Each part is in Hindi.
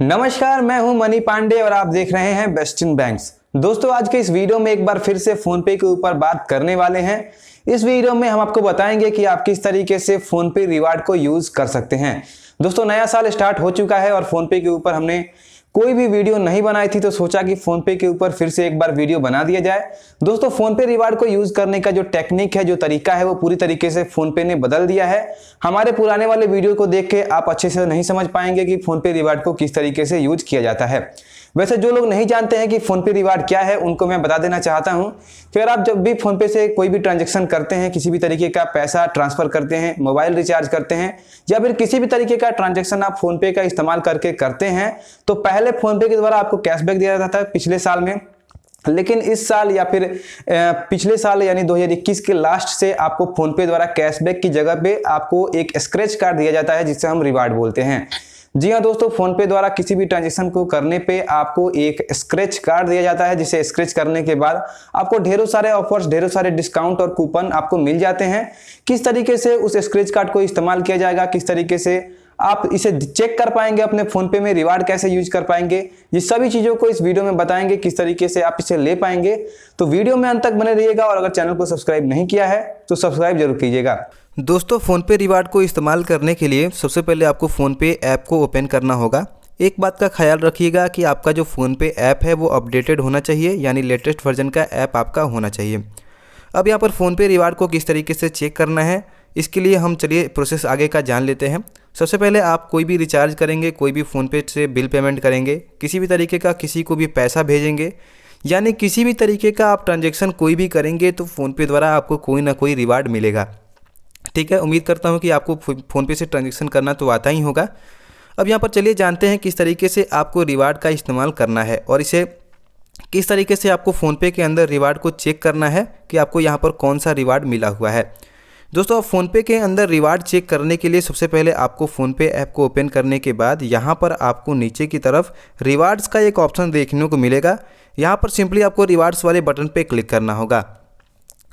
नमस्कार मैं हूं मनी पांडे और आप देख रहे हैं वेस्टर्न बैंक्स दोस्तों आज के इस वीडियो में एक बार फिर से फोन पे के ऊपर बात करने वाले हैं इस वीडियो में हम आपको बताएंगे कि आप किस तरीके से फोन पे रिवार्ड को यूज कर सकते हैं दोस्तों नया साल स्टार्ट हो चुका है और फोन पे के ऊपर हमने कोई भी वीडियो नहीं बनाई थी तो सोचा कि फोन पे के ऊपर फिर से एक बार वीडियो बना दिया जाए दोस्तों फोन पे रिवार्ड को यूज करने का जो टेक्निक है जो तरीका है वो पूरी तरीके से फोन पे ने बदल दिया है हमारे पुराने वाले वीडियो को देख के आप अच्छे से नहीं समझ पाएंगे कि फोन पे रिवार्ड को किस तरीके से यूज किया जाता है वैसे जो लोग नहीं जानते हैं कि फ़ोनपे रिवार्ड क्या है उनको मैं बता देना चाहता हूँ कि अगर आप जब भी फ़ोनपे से कोई भी ट्रांजेक्शन करते हैं किसी भी तरीके का पैसा ट्रांसफ़र करते हैं मोबाइल रिचार्ज करते हैं या फिर किसी भी तरीके का ट्रांजेक्शन आप फ़ोनपे का इस्तेमाल करके करते हैं तो पहले फ़ोनपे के द्वारा आपको कैशबैक दिया जाता था पिछले साल में लेकिन इस साल या फिर पिछले साल यानी 2021 के लास्ट से आपको फोनपे द्वारा कैशबैक की जगह पे आपको एक स्क्रैच कार्ड दिया जाता है जिसे हम रिवार्ड बोलते हैं जी हाँ दोस्तों फोनपे द्वारा किसी भी ट्रांजेक्शन को करने पे आपको एक स्क्रेच कार्ड दिया जाता है जिसे स्क्रेच करने के बाद आपको ढेरों सारे ऑफर्स ढेरों सारे डिस्काउंट और कूपन आपको मिल जाते हैं किस तरीके से उस स्क्रेच कार्ड को इस्तेमाल किया जाएगा किस तरीके से आप इसे चेक कर पाएंगे अपने फ़ोन पे में रिवार्ड कैसे यूज कर पाएंगे ये सभी चीज़ों को इस वीडियो में बताएंगे किस तरीके से आप इसे ले पाएंगे तो वीडियो में अंत तक बने रहिएगा और अगर चैनल को सब्सक्राइब नहीं किया है तो सब्सक्राइब जरूर कीजिएगा दोस्तों फ़ोनपे रिवार्ड को इस्तेमाल करने के लिए सबसे पहले आपको फ़ोनपे ऐप को ओपन करना होगा एक बात का ख्याल रखिएगा कि आपका जो फ़ोनपे ऐप है वो अपडेटेड होना चाहिए यानी लेटेस्ट वर्जन का ऐप आपका होना चाहिए अब यहाँ पर फ़ोनपे रिवार्ड को किस तरीके से चेक करना है इसके लिए हम चलिए प्रोसेस आगे का जान लेते हैं सबसे पहले आप कोई भी रिचार्ज करेंगे कोई भी फ़ोनपे से बिल पेमेंट करेंगे किसी भी तरीके का किसी को भी पैसा भेजेंगे यानी किसी भी तरीके का आप ट्रांजेक्शन कोई भी करेंगे तो फ़ोनपे द्वारा आपको कोई ना कोई रिवार्ड मिलेगा ठीक है उम्मीद करता हूँ कि आपको फ़ोनपे से ट्रांजेक्शन करना तो आता ही होगा अब यहाँ पर चलिए जानते हैं किस तरीके से आपको रिवार्ड का इस्तेमाल करना है और इसे किस तरीके से आपको फ़ोनपे के अंदर रिवार्ड को चेक करना है कि आपको यहाँ पर कौन सा रिवार्ड मिला हुआ है दोस्तों फ़ोनपे के अंदर रिवार्ड चेक करने के लिए सबसे पहले आपको फ़ोनपे ऐप को ओपन करने के बाद यहाँ पर आपको नीचे की तरफ रिवार्ड्स का एक ऑप्शन देखने को मिलेगा यहाँ पर सिंपली आपको रिवार्ड्स वाले बटन पर क्लिक करना होगा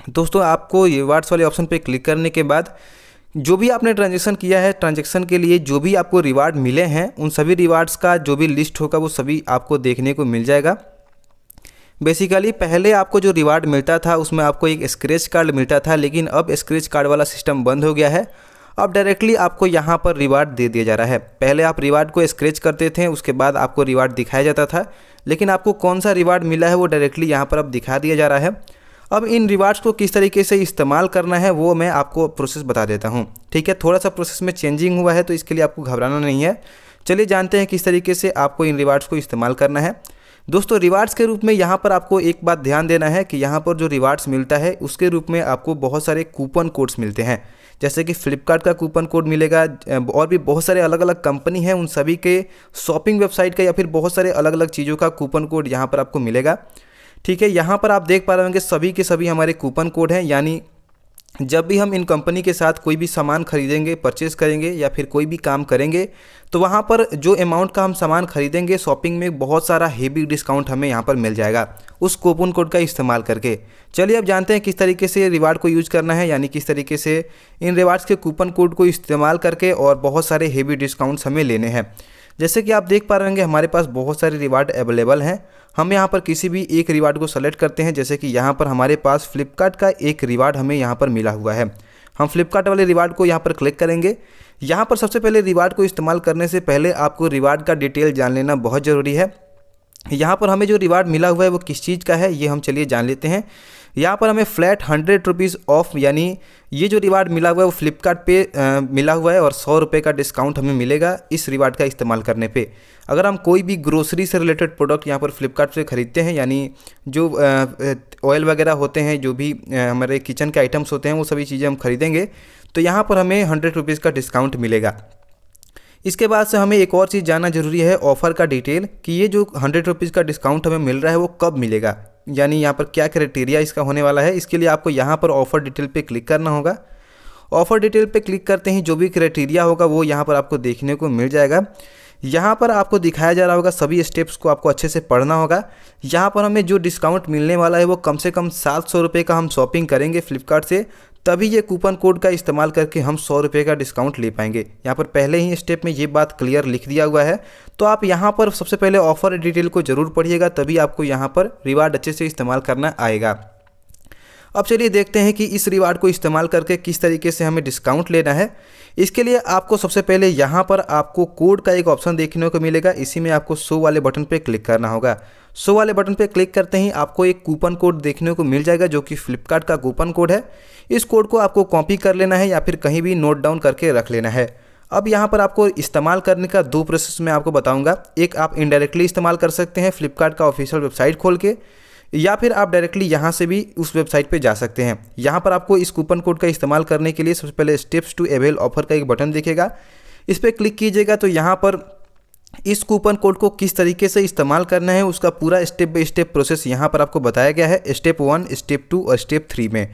दोस्तों आपको ये वाट्स वाले ऑप्शन पर क्लिक करने के बाद जो भी आपने ट्रांजेक्शन किया है ट्रांजेक्शन के लिए जो भी आपको रिवार्ड मिले हैं उन सभी रिवार्ड्स का जो भी लिस्ट होगा वो सभी आपको देखने को मिल जाएगा बेसिकली पहले आपको जो रिवार्ड मिलता था उसमें आपको एक स्क्रेच कार्ड मिलता था लेकिन अब स्क्रेच कार्ड वाला सिस्टम बंद हो गया है अब डायरेक्टली आपको यहाँ पर रिवार्ड दे दिया जा रहा है पहले आप रिवार्ड को स्क्रेच करते थे उसके बाद आपको रिवार्ड दिखाया जाता था लेकिन आपको कौन सा रिवार्ड मिला है वो डायरेक्टली यहाँ पर अब दिखा दिया जा रहा है अब इन रिवार्ड्स को किस तरीके से इस्तेमाल करना है वो मैं आपको प्रोसेस बता देता हूँ ठीक है थोड़ा सा प्रोसेस में चेंजिंग हुआ है तो इसके लिए आपको घबराना नहीं है चलिए जानते हैं किस तरीके से आपको इन रिवार्ड्स को इस्तेमाल करना है दोस्तों रिवार्ड्स के रूप में यहाँ पर आपको एक बात ध्यान देना है कि यहाँ पर जो रिवार्ड्स मिलता है उसके रूप में आपको बहुत सारे कूपन कोड्स मिलते हैं जैसे कि फ्लिपकार्ट का कूपन कोड मिलेगा और भी बहुत सारे अलग अलग कंपनी हैं उन सभी के शॉपिंग वेबसाइट का या फिर बहुत सारे अलग अलग चीज़ों का कूपन कोड यहाँ पर आपको मिलेगा ठीक है यहाँ पर आप देख पा रहे होंगे सभी के सभी हमारे कूपन कोड हैं यानी जब भी हम इन कंपनी के साथ कोई भी सामान खरीदेंगे परचेज़ करेंगे या फिर कोई भी काम करेंगे तो वहाँ पर जो अमाउंट का हम सामान खरीदेंगे शॉपिंग में बहुत सारा हेवी डिस्काउंट हमें यहाँ पर मिल जाएगा उस कूपन कोड का इस्तेमाल करके चलिए अब जानते हैं किस तरीके से रिवार्ड को यूज करना है यानी किस तरीके से इन रिवार्ड्स के कूपन कोड को इस्तेमाल करके और बहुत सारे हेवी डिस्काउंट्स हमें लेने हैं जैसे कि आप देख पा रहे होंगे हमारे पास बहुत सारे रिवार्ड अवेलेबल हैं हम यहाँ पर किसी भी एक रिवार्ड को सेलेक्ट करते हैं जैसे कि यहाँ पर हमारे पास फ्लिपकार्ट का एक रिवार्ड हमें यहाँ पर मिला हुआ है हम फ्लिपकार्ट वाले रिवार्ड को यहाँ पर क्लिक करेंगे यहाँ पर सबसे पहले रिवार्ड को इस्तेमाल करने से पहले आपको रिवार्ड का डिटेल जान लेना बहुत ज़रूरी है यहाँ पर हमें जो रिवार्ड मिला हुआ है वो किस चीज़ का है ये हम चलिए जान लेते हैं यहाँ पर हमें फ्लैट हंड्रेड रुपीज़ ऑफ यानी ये जो रिवार्ड मिला हुआ है वो फ्लिपकार्ट पे आ, मिला हुआ है और सौ रुपये का डिस्काउंट हमें मिलेगा इस रिवार्ड का इस्तेमाल करने पे अगर हम कोई भी ग्रोसरी से रिलेटेड प्रोडक्ट यहाँ पर फ्लिपकार्ट से ख़रीदते हैं यानी जो ऑयल वगैरह होते हैं जो भी आ, हमारे किचन के आइटम्स होते हैं वो सभी चीज़ें हम खरीदेंगे तो यहाँ पर हमें हंड्रेड रुपीज़ का डिस्काउंट मिलेगा इसके बाद से हमें एक और चीज़ जानना जरूरी है ऑफ़र का डिटेल कि ये जो हंड्रेड रुपीज़ का डिस्काउंट हमें मिल रहा है वो कब मिलेगा यानी यहाँ पर क्या क्राइटेरिया इसका होने वाला है इसके लिए आपको यहाँ पर ऑफ़र डिटेल पे क्लिक करना होगा ऑफ़र डिटेल पे क्लिक करते ही जो भी क्राइटेरिया होगा वो यहाँ पर आपको देखने को मिल जाएगा यहाँ पर आपको दिखाया जा रहा होगा सभी स्टेप्स को आपको अच्छे से पढ़ना होगा यहाँ पर हमें जो डिस्काउंट मिलने वाला है वो कम से कम सात सौ रुपये का हम शॉपिंग करेंगे फ्लिपकार्ट से तभी ये कूपन कोड का इस्तेमाल करके हम सौ रुपये का डिस्काउंट ले पाएंगे यहाँ पर पहले ही स्टेप में ये बात क्लियर लिख दिया हुआ है तो आप यहाँ पर सबसे पहले ऑफर डिटेल को ज़रूर पढ़िएगा तभी आपको यहाँ पर रिवार्ड अच्छे से इस्तेमाल करना आएगा अब चलिए देखते हैं कि इस रिवार्ड को इस्तेमाल करके किस तरीके से हमें डिस्काउंट लेना है इसके लिए आपको सबसे पहले यहाँ पर आपको कोड का एक ऑप्शन देखने को मिलेगा इसी में आपको शो वाले बटन पर क्लिक करना होगा शो वाले बटन पर क्लिक करते ही आपको एक कूपन कोड देखने को मिल जाएगा जो कि फ्लिपकार्ट का कूपन कोड है इस कोड को आपको कॉपी कर लेना है या फिर कहीं भी नोट डाउन करके रख लेना है अब यहाँ पर आपको इस्तेमाल करने का दो प्रोसेस मैं आपको बताऊँगा एक आप इनडायरेक्टली इस्तेमाल कर सकते हैं फ्लिपकार्ट का ऑफिशियल वेबसाइट खोल के या फिर आप डायरेक्टली यहाँ से भी उस वेबसाइट पर जा सकते हैं यहाँ पर आपको इस कूपन कोड का इस्तेमाल करने के लिए सबसे पहले स्टेप्स टू एवेल ऑफर का एक बटन दिखेगा इस पर क्लिक कीजिएगा तो यहाँ पर इस कूपन कोड को किस तरीके से इस्तेमाल करना है उसका पूरा स्टेप बाई स्टेप प्रोसेस यहाँ पर आपको बताया गया है स्टेप वन स्टेप टू और स्टेप थ्री में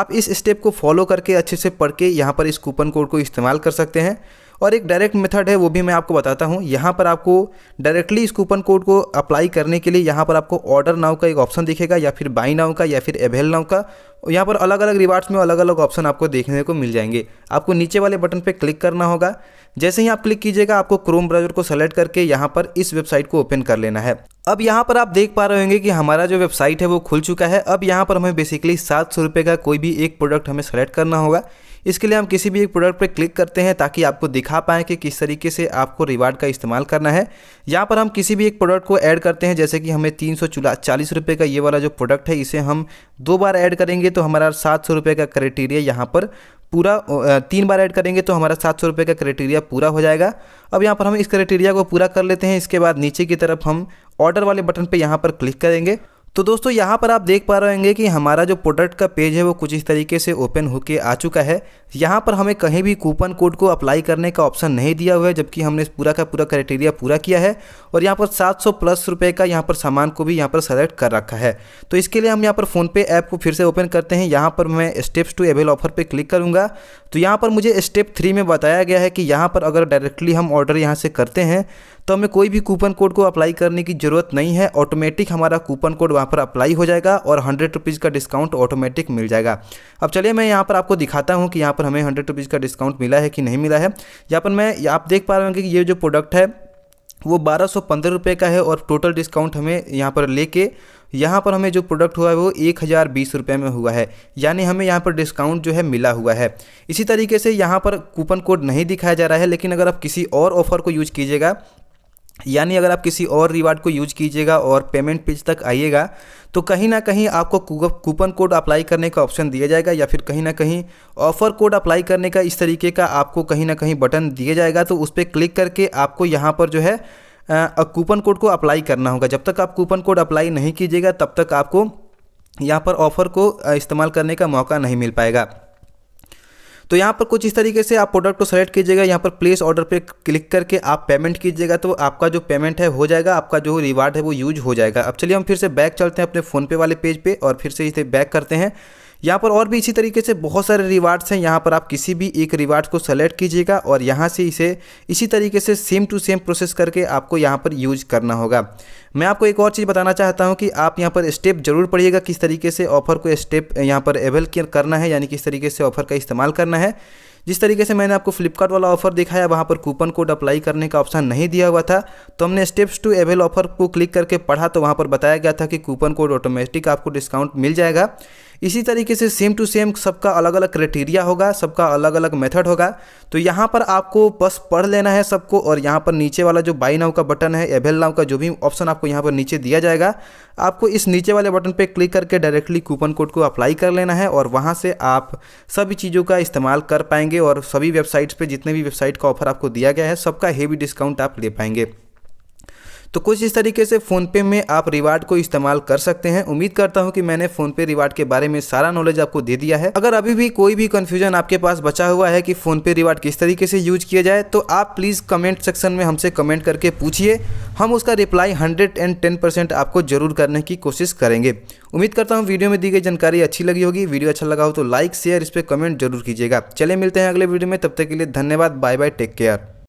आप इस स्टेप को फॉलो करके अच्छे से पढ़ के यहाँ पर इस कूपन कोड को इस्तेमाल कर सकते हैं और एक डायरेक्ट मेथड है वो भी मैं आपको बताता हूँ यहाँ पर आपको डायरेक्टली इस कूपन कोड को अप्लाई करने के लिए यहाँ पर आपको ऑर्डर नाउ का एक ऑप्शन दिखेगा या फिर बाई नाउ का या फिर एवेल नाउ का यहाँ पर अलग अलग रिवार्ड्स में अलग अलग ऑप्शन आपको देखने को मिल जाएंगे आपको नीचे वाले बटन पर क्लिक करना होगा जैसे ही आप क्लिक कीजिएगा आपको क्रोम ब्राउजर को सेलेक्ट करके यहाँ पर इस वेबसाइट को ओपन कर लेना है अब यहाँ पर आप देख पा रहे होंगे कि हमारा जो वेबसाइट है वो खुल चुका है अब यहाँ पर हमें बेसिकली सात सौ रुपये का कोई भी एक प्रोडक्ट हमें सेलेक्ट करना होगा इसके लिए हम किसी भी एक प्रोडक्ट पर क्लिक करते हैं ताकि आपको दिखा पाएँ कि किस तरीके से आपको रिवार्ड का इस्तेमाल करना है यहाँ पर हम किसी भी एक प्रोडक्ट को ऐड करते हैं जैसे कि हमें तीन सौ चालीस रुपये का ये वाला जो प्रोडक्ट है इसे हम दो बार ऐड करेंगे तो हमारा सात सौ रुपये का क्राइटेरिया यहाँ पर पूरा तीन बार ऐड करेंगे तो हमारा सात सौ रुपये का क्राइटेरिया पूरा हो जाएगा अब यहाँ पर हम इस क्राइटेरिया को पूरा कर लेते हैं इसके बाद नीचे की तरफ हम ऑर्डर वाले बटन पर यहाँ पर क्लिक करेंगे तो दोस्तों यहाँ पर आप देख पा रहे होंगे कि हमारा जो प्रोडक्ट का पेज है वो कुछ इस तरीके से ओपन होके आ चुका है यहाँ पर हमें कहीं भी कूपन कोड को अप्लाई करने का ऑप्शन नहीं दिया हुआ है जबकि हमने इस पूरा का पूरा क्राइटेरिया पूरा किया है और यहाँ पर 700 प्लस रुपये का यहाँ पर सामान को भी यहाँ पर सेलेक्ट कर रखा है तो इसके लिए हम यहाँ पर फ़ोनपे ऐप को फिर से ओपन करते हैं यहाँ पर मैं स्टेप्स टू एवेल ऑफर पर क्लिक करूँगा तो यहाँ पर मुझे स्टेप थ्री में बताया गया है कि यहाँ पर अगर डायरेक्टली हम ऑर्डर यहाँ से करते हैं तो हमें कोई भी कूपन कोड को अप्लाई करने की ज़रूरत नहीं है ऑटोमेटिक हमारा कूपन कोड वहाँ पर अप्लाई हो जाएगा और हंड्रेड रुपीज़ का डिस्काउंट ऑटोमेटिक मिल जाएगा अब चलिए मैं यहाँ पर आपको दिखाता हूँ कि यहाँ पर हमें हंड्रेड रुपीज़ का डिस्काउंट मिला है कि नहीं मिला है यहाँ पर मैं आप देख पा रहे होंगे कि ये जो प्रोडक्ट है वो बारह सौ पंद्रह रुपये का है और टोटल डिस्काउंट हमें यहाँ पर लेके यहाँ पर हमें जो प्रोडक्ट हुआ है वो एक हज़ार बीस रुपये में हुआ है यानी हमें यहाँ पर डिस्काउंट जो है मिला हुआ है इसी तरीके से यहाँ पर कूपन कोड नहीं दिखाया जा रहा है लेकिन अगर आप किसी और ऑफ़र को यूज कीजिएगा यानी अगर आप किसी और रिवार्ड को यूज कीजिएगा और पेमेंट पेज तक आइएगा तो कहीं ना कहीं आपको कूपन कोड अप्लाई करने का ऑप्शन दिया जाएगा या फिर कहीं ना कहीं ऑफ़र कोड अप्लाई करने का इस तरीके का आपको कहीं ना कहीं बटन दिया जाएगा तो उस पर क्लिक करके आपको यहाँ पर जो है कूपन कोड को अप्लाई करना होगा जब तक आप कूपन कोड अप्लाई नहीं कीजिएगा तब तक आपको यहाँ पर ऑफ़र को इस्तेमाल करने का मौका नहीं मिल पाएगा तो यहाँ पर कुछ इस तरीके से आप प्रोडक्ट को सेलेक्ट कीजिएगा यहाँ पर प्लेस ऑर्डर पर क्लिक करके आप पेमेंट कीजिएगा तो आपका जो पेमेंट है हो जाएगा आपका जो रिवार्ड है वो यूज हो जाएगा अब चलिए हम फिर से बैक चलते हैं अपने फ़ोनपे वाले पेज पर और फिर से इसे बैक करते हैं यहाँ पर और भी इसी तरीके से बहुत सारे रिवार्ड्स हैं यहाँ पर आप किसी भी एक रिवार्ड को सेलेक्ट कीजिएगा और यहाँ से इसे इसी तरीके से सेम टू सेम प्रोसेस करके आपको यहाँ पर यूज करना होगा मैं आपको एक और चीज़ बताना चाहता हूँ कि आप यहाँ पर स्टेप जरूर पढ़िएगा किस तरीके से ऑफर को स्टेप यहाँ पर एवेल करना है यानी किस तरीके से ऑफर का इस्तेमाल करना है जिस तरीके से मैंने आपको फ्लिपकार्ट वाला ऑफर दिखाया वहाँ पर कूपन कोड अप्लाई करने का ऑप्शन नहीं दिया हुआ था तो हमने स्टेप्स टू एवेल ऑफर को क्लिक करके पढ़ा तो वहाँ पर बताया गया था कि कूपन कोड ऑटोमेटिक आपको डिस्काउंट मिल जाएगा इसी तरीके से सेम टू सेम सबका अलग अलग क्राइटेरिया होगा सबका अलग अलग मेथड होगा तो यहाँ पर आपको बस पढ़ लेना है सबको और यहाँ पर नीचे वाला जो बाई नाउ का बटन है एवेल नाउ का जो भी ऑप्शन आपको यहाँ पर नीचे दिया जाएगा आपको इस नीचे वाले बटन पर क्लिक करके डायरेक्टली कूपन कोड को अप्लाई कर लेना है और वहाँ से आप सभी चीज़ों का इस्तेमाल कर पाएंगे और सभी वेबसाइट्स पर जितने भी वेबसाइट का ऑफर आपको दिया गया है सबका हेवी डिस्काउंट आप ले पाएंगे तो कुछ इस तरीके से फ़ोनपे में आप रिवार्ड को इस्तेमाल कर सकते हैं उम्मीद करता हूँ कि मैंने फ़ोनपे रिवार्ड के बारे में सारा नॉलेज आपको दे दिया है अगर अभी भी कोई भी कन्फ्यूजन आपके पास बचा हुआ है कि फ़ोनपे रिवार्ड किस तरीके से यूज किया जाए तो आप प्लीज़ कमेंट सेक्शन में हमसे कमेंट करके पूछिए हम उसका reply hundred and ten percent आपको जरूर करने की कोशिश करेंगे उम्मीद करता हूँ वीडियो में दी गई जानकारी अच्छी लगी होगी वीडियो अच्छा लगा हो तो लाइक शेयर इस पर कमेंट जरूर कीजिएगा चले मिलते हैं अगले वीडियो में तब तक के लिए धन्यवाद बाय बाय टेक केयर